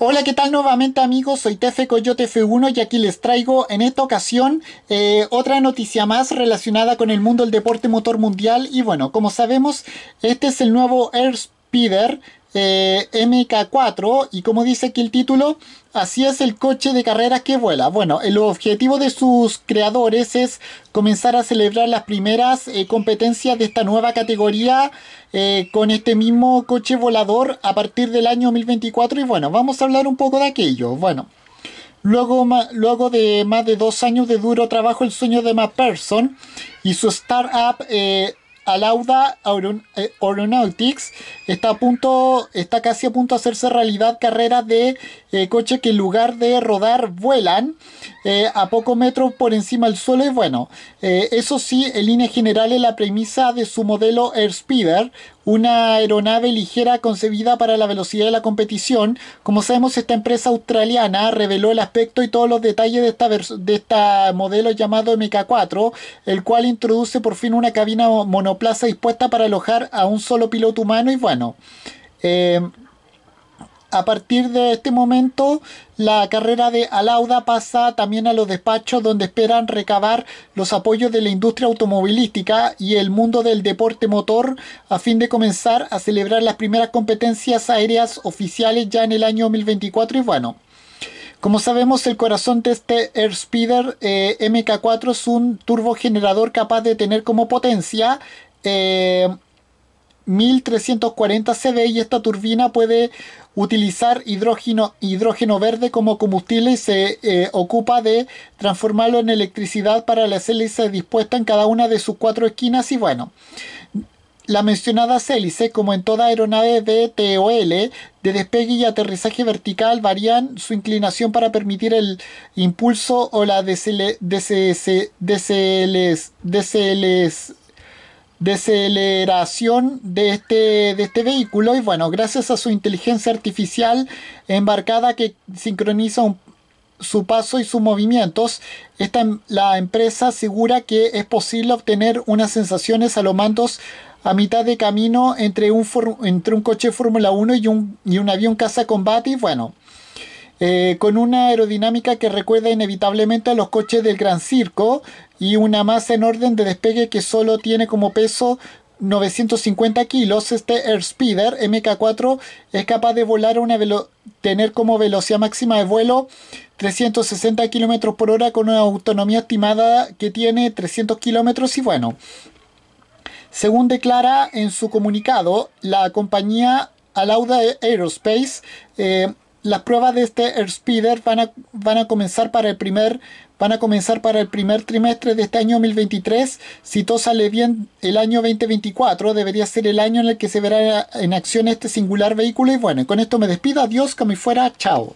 Hola, ¿qué tal nuevamente amigos? Soy Tefe Coyote F1 y aquí les traigo en esta ocasión eh, otra noticia más relacionada con el mundo del deporte motor mundial. Y bueno, como sabemos, este es el nuevo Air Speeder eh, MK4 y como dice aquí el título, así es el coche de carreras que vuela. Bueno, el objetivo de sus creadores es comenzar a celebrar las primeras eh, competencias de esta nueva categoría eh, con este mismo coche volador a partir del año 2024 y bueno, vamos a hablar un poco de aquello. Bueno. Luego, luego, de más de dos años de duro trabajo, el sueño de McPherson y su startup Alauda eh, Aeronautics está a punto, está casi a punto de hacerse realidad carrera de eh, coches que en lugar de rodar vuelan. Eh, a pocos metros por encima del suelo es bueno. Eh, eso sí, en general es la premisa de su modelo Airspeeder, una aeronave ligera concebida para la velocidad de la competición. Como sabemos, esta empresa australiana reveló el aspecto y todos los detalles de esta, de esta modelo llamado MK4, el cual introduce por fin una cabina monoplaza dispuesta para alojar a un solo piloto humano y bueno. Eh, a partir de este momento la carrera de Alauda pasa también a los despachos donde esperan recabar los apoyos de la industria automovilística y el mundo del deporte motor a fin de comenzar a celebrar las primeras competencias aéreas oficiales ya en el año 2024 y bueno. Como sabemos, el corazón de este Airspeeder eh, MK4 es un turbogenerador capaz de tener como potencia 1340 eh, CV y esta turbina puede utilizar hidrógeno, hidrógeno verde como combustible y se eh, ocupa de transformarlo en electricidad para las hélices dispuestas en cada una de sus cuatro esquinas y bueno. La mencionada hélice, como en toda aeronave de TOL, de despegue y aterrizaje vertical, varían su inclinación para permitir el impulso o la deseles deceleración de este, de este vehículo y bueno, gracias a su inteligencia artificial embarcada que sincroniza su paso y sus movimientos, esta, em, la empresa asegura que es posible obtener unas sensaciones a los mandos a mitad de camino entre un, entre un coche Fórmula 1 y un, y un avión caza combate y bueno, eh, con una aerodinámica que recuerda inevitablemente a los coches del Gran Circo y una masa en orden de despegue que solo tiene como peso 950 kilos, este Airspeeder MK4 es capaz de volar a una tener como velocidad máxima de vuelo 360 kilómetros por hora con una autonomía estimada que tiene 300 kilómetros y bueno. Según declara en su comunicado, la compañía Alauda Aerospace eh, las pruebas de este Airspeeder van a, van a comenzar para el primer van a comenzar para el primer trimestre de este año 2023. Si todo sale bien, el año 2024 debería ser el año en el que se verá en acción este singular vehículo. Y bueno, con esto me despido. Adiós, que me fuera. Chao.